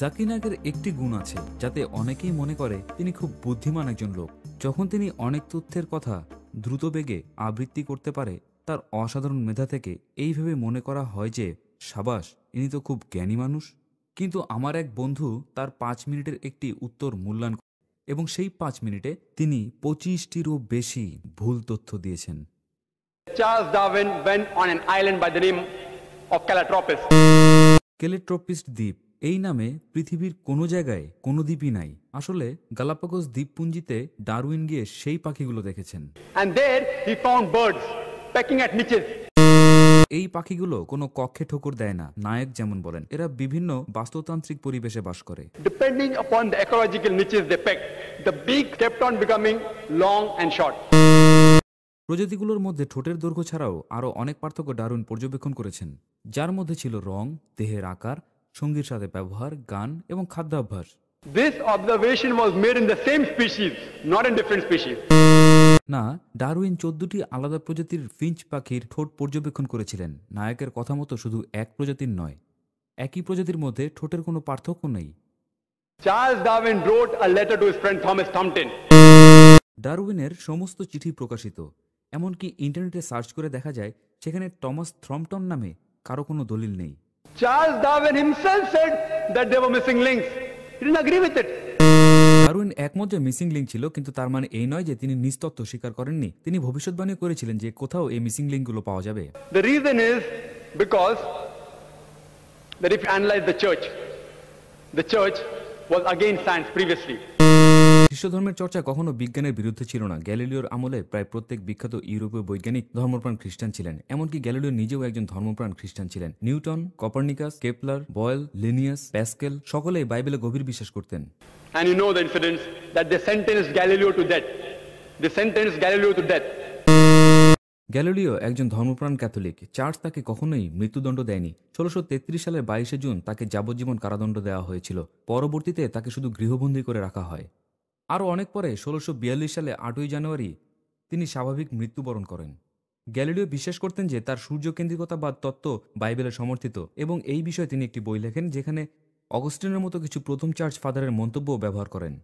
জাকিনাগের একটি গুণ আছে যাতে অনেকেই মনে করে তিনি খুব বুদ্ধিমান একজন লোক যখন তিনি অনেক তথ্যের কথা দ্রুত বেগে আবৃত্তি করতে পারে তার অসাধারণ মেধা থেকে এইভাবে মনে করা হয় যে সাবাস ইনি তো খুব জ্ঞানী মানুষ কিন্তু আমার এক বন্ধু তার পাঁচ মিনিটের একটি উত্তর মূল্যায়ন এবং সেই পাঁচ মিনিটে তিনি পঁচিশটিরও বেশি ভুল তথ্য দিয়েছেন কেলেট্রপিস্ট দ্বীপ এই নামে পৃথিবীর কোনো জায়গায় কোনো দ্বীপই নাই আসলে গালাপাগোস দ্বীপপুঞ্জিতে ডারউইন গিয়ে সেই পাখিগুলো দেখেছেন এই পাখিগুলো কোনো কক্ষে ঠোকর দেয় না নায়ক যেমন বলেন এরা বিভিন্ন বাস্তুতান্ত্রিক পরিবেশে বাস করে depending upon the ecological niches they peck the beak kept on becoming long and প্রজাতিগুলোর মধ্যে ঠোঁটের দৈর্ঘ্য ছাড়াও আরও অনেক পার্থক্য ডারুন পর্যবেক্ষণ করেছেন যার মধ্যে ছিল রং দেহের আকার সঙ্গীর সাথে ব্যবহার গান এবং খাদ্যাভ্যাস This observation was made in the same species, not in different species. না ডারউইন চোদ্দটি আলাদা প্রজাতির ফিঞ্চ পাখির ঠোঁট পর্যবেক্ষণ করেছিলেন নায়কের কথা মতো শুধু এক প্রজাতির নয় একই প্রজাতির মধ্যে ঠোঁটের কোনো পার্থক্য নেই Charles Darwin wrote a letter to his friend Thomas Compton. ডারউইনের সমস্ত চিঠি প্রকাশিত এমনকি ইন্টারনেটে সার্চ করে দেখা যায় সেখানে টমাস থ্রমটন নামে কারো কোনো দলিল নেই Charles Darwin himself said that they were missing links. He didn't agree with it. Darwin একমত যে মিসিং লিঙ্ক ছিল কিন্তু তার মানে এই নয় যে তিনি নিস্তত্ত্ব স্বীকার করেননি তিনি ভবিষ্যৎবাণী করেছিলেন যে কোথাও এই মিসিং লিঙ্কগুলো পাওয়া যাবে The reason is because that if you analyze the church, the church was against science previously. খ্রিস্ট ধর্মের চর্চা কখনো বিজ্ঞানের বিরুদ্ধে ছিল না গ্যালিলিওর আমলে প্রায় প্রত্যেক বিখ্যাত ইউরোপীয় বৈজ্ঞানিক ধর্মপ্রাণ খ্রিস্টান ছিলেন এমনকি গ্যালিলিও নিজেও একজন ধর্মপ্রাণ খ্রিস্টান ছিলেন Newton Copernicus Kepler Boyle Linnaeus Pascal সকলেই বাইবেলে গভীর বিশ্বাস করতেন And you know the incidents that they sentenced Galileo to death. They sentenced Galileo to death. Galileo একজন ধর্মপ্রাণ ক্যাথলিক চার্চ তাকে কখনোই মৃত্যুদণ্ড দেয়নি ষোলোশো তেত্রিশ সালের বাইশে জুন তাকে যাবজ্জীবন কারাদণ্ড দেওয়া হয়েছিল পরবর্তীতে তাকে শুধু গৃহবন্দী করে রাখা হয় আরও অনেক পরে ষোলোশো সালে আটই জানুয়ারি তিনি স্বাভাবিক মৃত্যুবরণ করেন গ্যালিলিও বিশ্বাস করতেন যে তার সূর্যকেন্দ্রিকতাবাদ তত্ত্ব বাইবেলে সমর্থিত এবং এই বিষয়ে তিনি একটি বই লেখেন যেখানে অগস্টিনের মতো কিছু প্রথম চার্চ ফাদারের মন্তব্য ব্যবহার করেন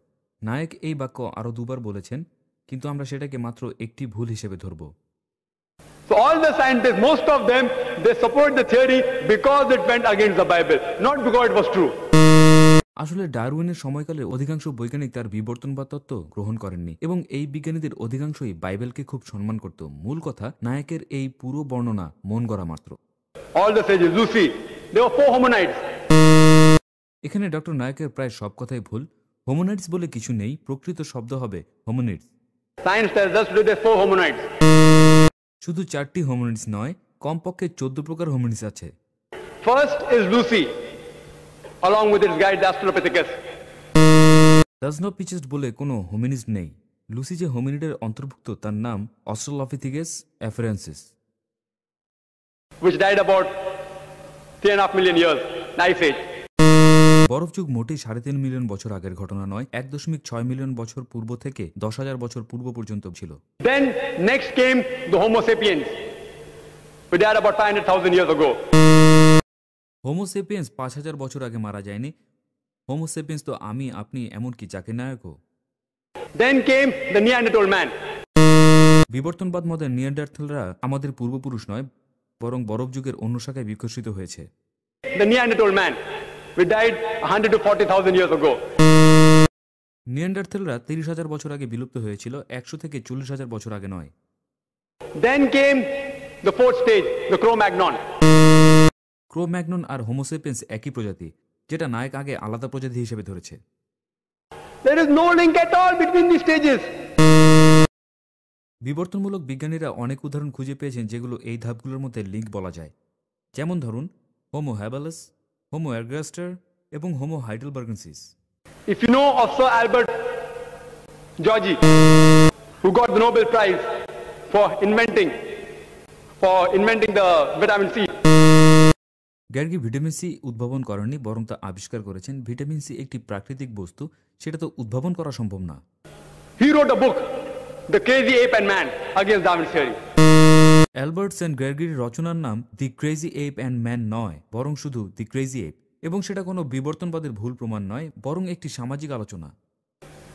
নায়ক এই বাক্য আরও দুবার বলেছেন কিন্তু আমরা সেটাকে মাত্র একটি ভুল হিসেবে ধরব So all the scientists, most of them, they support the theory because it went against the Bible, not because it was true. আসলে ডারউইনের সময়কালের অধিকাংশ বৈজ্ঞানিক তার বিবর্তনবাদ তত্ত্ব গ্রহণ করেননি এবং এই বিজ্ঞানীদের অধিকাংশই বাইবেলকে খুব সম্মান করত মূল কথা নায়কের এই পুরো বর্ণনা মন গড়া মাত্র এখানে ডক্টর নায়কের প্রায় সব কথাই ভুল হোমোনাইটস বলে কিছু নেই প্রকৃত শব্দ হবে হোমোনিডস শুধু চারটি হোমোনাইটস নয় কমপক্ষে চোদ্দ প্রকার হোমোনাইটস আছে first is Lucy along with its guide the Australopithecus. ডাজনোপিচিস্ট বলে কোনো হোমিনিস্ট নেই লুসি যে হোমিনিডের অন্তর্ভুক্ত তার নাম Australopithecus অ্যাফারেন্সিস which died about three and a half million years, Ice Age. বরফ যুগ মোটেই সাড়ে তিন মিলিয়ন বছর আগের ঘটনা নয় এক দশমিক ছয় মিলিয়ন বছর পূর্ব থেকে দশ হাজার বছর পূর্ব পর্যন্ত ছিল then next came the Homo sapiens we did about 500000 years ago Homo sapiens পাঁচ হাজার বছর আগে মারা যায়নি হোমোসেপিয়েন্স তো আমি আপনি এমনকি যাকে নায়কও Then came the Neanderthal man বিবর্তনবাদ মতে নিয়ান্ডারথালরা আমাদের পূর্বপুরুষ নয় বরং বরফ যুগের অন্য শাখায় বিকশিত হয়েছে The Neanderthal man. We died 100 to 40,000 years ago. তিরিশ হাজার বছর আগে বিলুপ্ত হয়েছিল একশো থেকে চল্লিশ হাজার বছর আগে নয় Then came the fourth stage, the Cro-Magnon. Cro-Magnon আর হোমোসেপেন্স একই প্রজাতি যেটা নায়ক আগে আলাদা প্রজাতি হিসেবে ধরেছে বিবর্তনমূলক বিজ্ঞানীরা অনেক উদাহরণ খুঁজে পেয়েছেন যেগুলো এই ধাপগুলোর মধ্যে লিঙ্ক বলা যায় যেমন ধরুন হোমো হ্যাবালাস হোমো অ্যাগ্রাস্টার এবং Homo heidelbergensis If you know of Sir Albert Georgi, who got the Nobel Prize for inventing, for inventing the vitamin C, গ্যার্গি ভিটামিন সি উদ্ভাবন করেননি বরং তা আবিষ্কার করেছেন ভিটামিন সি একটি প্রাকৃতিক বস্তু সেটা তো উদ্ভাবন করা সম্ভব না অ্যালবার্টস অ্যান্ড গ্যার্গির রচনার নাম the crazy ape and man নয় বরং শুধু দি ক্রেজি এপ এবং সেটা কোনো বিবর্তনবাদের ভুল প্রমাণ নয় বরং একটি সামাজিক আলোচনা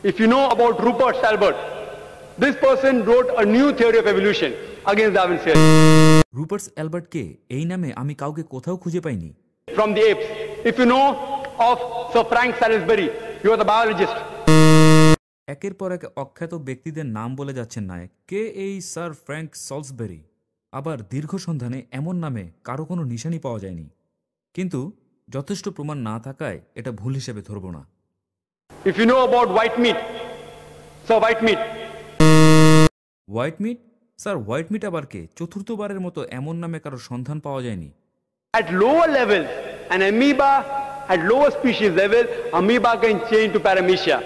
if you know about Rupert Albert this person wrote a new theory of evolution against Darwin's theory. Rupert অ্যালবার্টকে এই নামে আমি কাউকে কোথাও খুঁজে পাইনি from the apes if you know of sir Frank Salisbury you are the biologist একের পর এক অখ্যাত ব্যক্তিদের নাম বলে যাচ্ছেন নায়ক কে এই স্যার ফ্র্যাঙ্ক সলসবেরি আবার দীর্ঘ সন্ধানে এমন নামে কারো কোনো নিশানি পাওয়া যায়নি কিন্তু যথেষ্ট প্রমাণ না থাকায় এটা ভুল হিসেবে ধরব না if you know about white meat sir white meat white meat sir white meat আবারকে চতুর্থবারের মতো এমন নামে কারো সন্ধান পাওয়া যায়নি at lower level an amoeba at lower species level amoeba can change to paramecia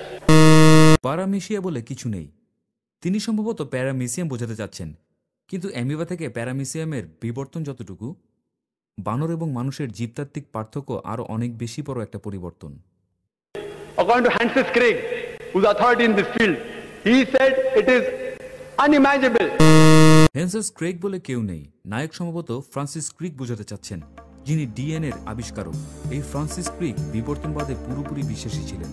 paramecia বলে কিছু নেই তিনি সম্ভবত প্যারামিসিয়াম বোঝাতে চাচ্ছেন কিন্তু অ্যামিবা থেকে প্যারামিসিয়ামের বিবর্তন যতটুকু বানর এবং মানুষের জীবতাত্ত্বিক পার্থক্য আরও অনেক বেশি বড় একটা পরিবর্তন According to Hanses Craig, who's authority in this field, said it is unimaginable. হেনসেস ক্রেক বলে কেউ নেই নায়ক সম্ভবত ফ্রান্সিস ক্রিক বোঝাতে চাচ্ছেন যিনি ডিএনএর আবিষ্কারক এই ফ্রান্সিস ক্রিক বিবর্তনবাদে পুরোপুরি বিশ্বাসী ছিলেন